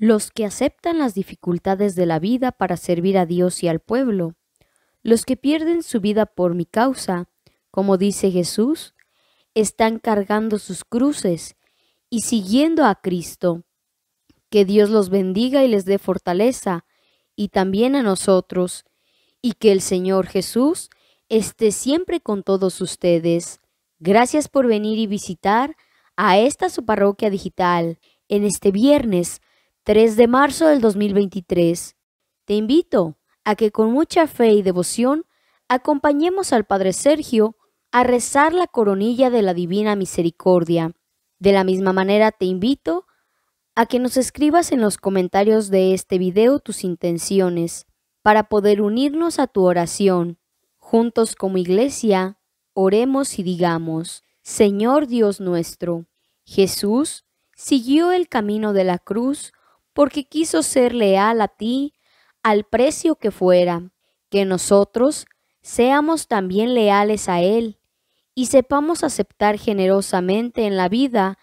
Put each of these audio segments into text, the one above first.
los que aceptan las dificultades de la vida para servir a Dios y al pueblo, los que pierden su vida por mi causa, como dice Jesús, están cargando sus cruces y siguiendo a Cristo. Que Dios los bendiga y les dé fortaleza, y también a nosotros, y que el Señor Jesús esté siempre con todos ustedes. Gracias por venir y visitar a esta su parroquia digital en este viernes 3 de marzo del 2023. Te invito a que con mucha fe y devoción acompañemos al Padre Sergio a rezar la coronilla de la Divina Misericordia. De la misma manera te invito a que nos escribas en los comentarios de este video tus intenciones para poder unirnos a tu oración. Juntos como iglesia, oremos y digamos, Señor Dios nuestro, Jesús siguió el camino de la cruz porque quiso ser leal a ti al precio que fuera, que nosotros seamos también leales a Él y sepamos aceptar generosamente en la vida,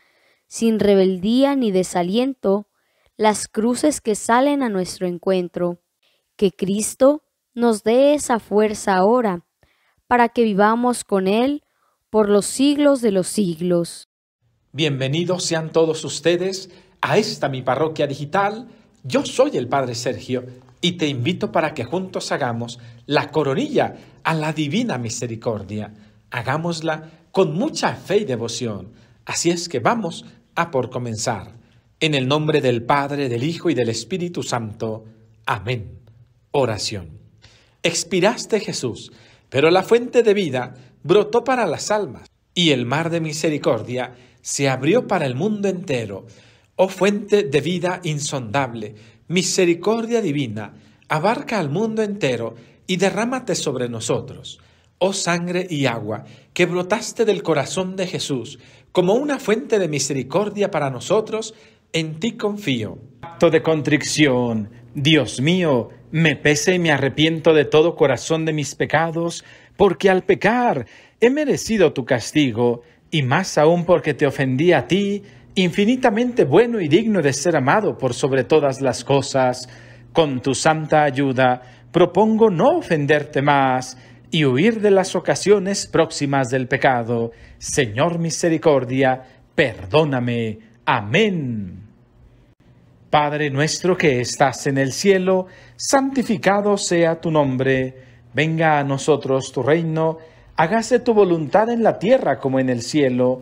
sin rebeldía ni desaliento, las cruces que salen a nuestro encuentro. Que Cristo nos dé esa fuerza ahora, para que vivamos con Él por los siglos de los siglos. Bienvenidos sean todos ustedes a esta mi parroquia digital. Yo soy el Padre Sergio y te invito para que juntos hagamos la coronilla a la divina misericordia. Hagámosla con mucha fe y devoción. Así es que vamos a por comenzar. En el nombre del Padre, del Hijo y del Espíritu Santo. Amén. Oración. Expiraste Jesús, pero la fuente de vida brotó para las almas y el mar de misericordia se abrió para el mundo entero Oh fuente de vida insondable, misericordia divina, abarca al mundo entero y derrámate sobre nosotros. Oh sangre y agua, que brotaste del corazón de Jesús, como una fuente de misericordia para nosotros, en ti confío. Acto de contrición. Dios mío, me pese y me arrepiento de todo corazón de mis pecados, porque al pecar he merecido tu castigo, y más aún porque te ofendí a ti infinitamente bueno y digno de ser amado por sobre todas las cosas, con tu santa ayuda propongo no ofenderte más y huir de las ocasiones próximas del pecado. Señor misericordia, perdóname. Amén. Padre nuestro que estás en el cielo, santificado sea tu nombre. Venga a nosotros tu reino, hágase tu voluntad en la tierra como en el cielo.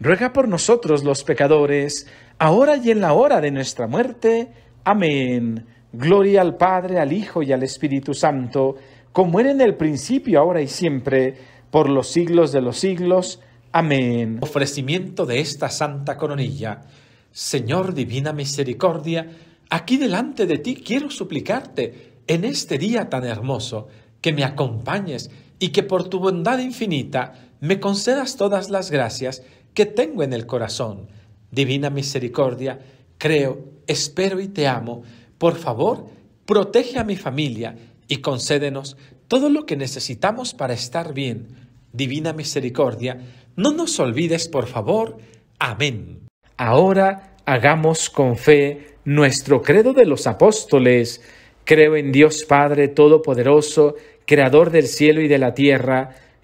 ruega por nosotros los pecadores, ahora y en la hora de nuestra muerte. Amén. Gloria al Padre, al Hijo y al Espíritu Santo, como era en el principio, ahora y siempre, por los siglos de los siglos. Amén. Ofrecimiento de esta santa coronilla. Señor Divina Misericordia, aquí delante de ti quiero suplicarte, en este día tan hermoso, que me acompañes y que por tu bondad infinita me concedas todas las gracias que tengo en el corazón. Divina misericordia, creo, espero y te amo. Por favor, protege a mi familia y concédenos todo lo que necesitamos para estar bien. Divina misericordia, no nos olvides, por favor. Amén. Ahora hagamos con fe nuestro credo de los apóstoles. Creo en Dios Padre Todopoderoso, Creador del cielo y de la tierra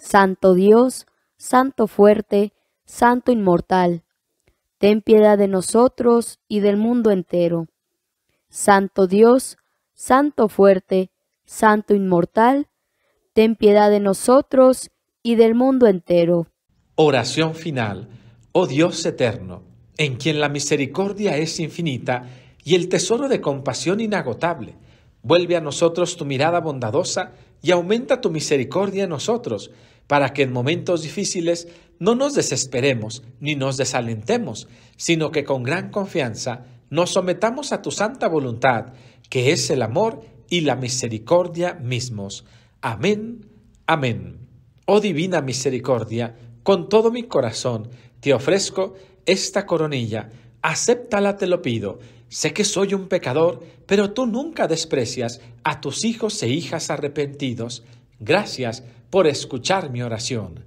Santo Dios, Santo fuerte, Santo inmortal, ten piedad de nosotros y del mundo entero. Santo Dios, Santo fuerte, Santo inmortal, ten piedad de nosotros y del mundo entero. Oración final. Oh Dios eterno, en quien la misericordia es infinita y el tesoro de compasión inagotable, vuelve a nosotros tu mirada bondadosa y aumenta tu misericordia en nosotros, para que en momentos difíciles no nos desesperemos ni nos desalentemos, sino que con gran confianza nos sometamos a tu santa voluntad, que es el amor y la misericordia mismos. Amén, amén. Oh divina misericordia, con todo mi corazón te ofrezco esta coronilla, acéptala te lo pido, Sé que soy un pecador, pero tú nunca desprecias a tus hijos e hijas arrepentidos. Gracias por escuchar mi oración.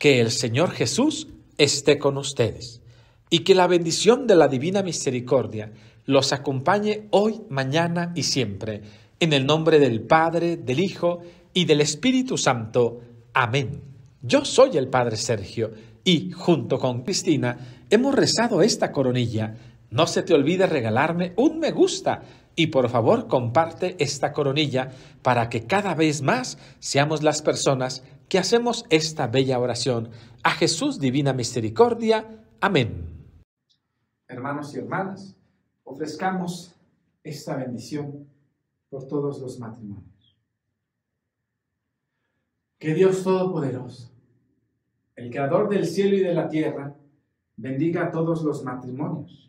Que el Señor Jesús esté con ustedes y que la bendición de la Divina Misericordia los acompañe hoy, mañana y siempre. En el nombre del Padre, del Hijo y del Espíritu Santo. Amén. Yo soy el Padre Sergio y junto con Cristina hemos rezado esta coronilla no se te olvide regalarme un me gusta y por favor comparte esta coronilla para que cada vez más seamos las personas que hacemos esta bella oración. A Jesús Divina Misericordia. Amén. Hermanos y hermanas, ofrezcamos esta bendición por todos los matrimonios. Que Dios Todopoderoso, el Creador del cielo y de la tierra, bendiga a todos los matrimonios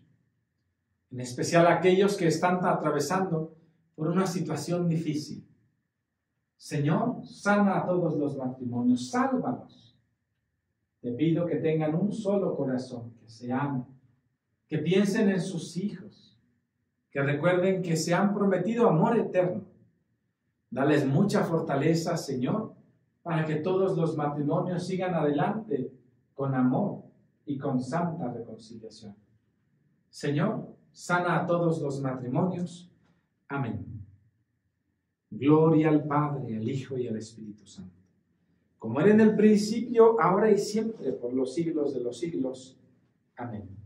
en especial aquellos que están atravesando por una situación difícil. Señor, sana a todos los matrimonios, sálvanos. Te pido que tengan un solo corazón, que se amen, que piensen en sus hijos, que recuerden que se han prometido amor eterno. Dales mucha fortaleza, Señor, para que todos los matrimonios sigan adelante con amor y con santa reconciliación. Señor, sana a todos los matrimonios. Amén. Gloria al Padre, al Hijo y al Espíritu Santo. Como era en el principio, ahora y siempre, por los siglos de los siglos. Amén.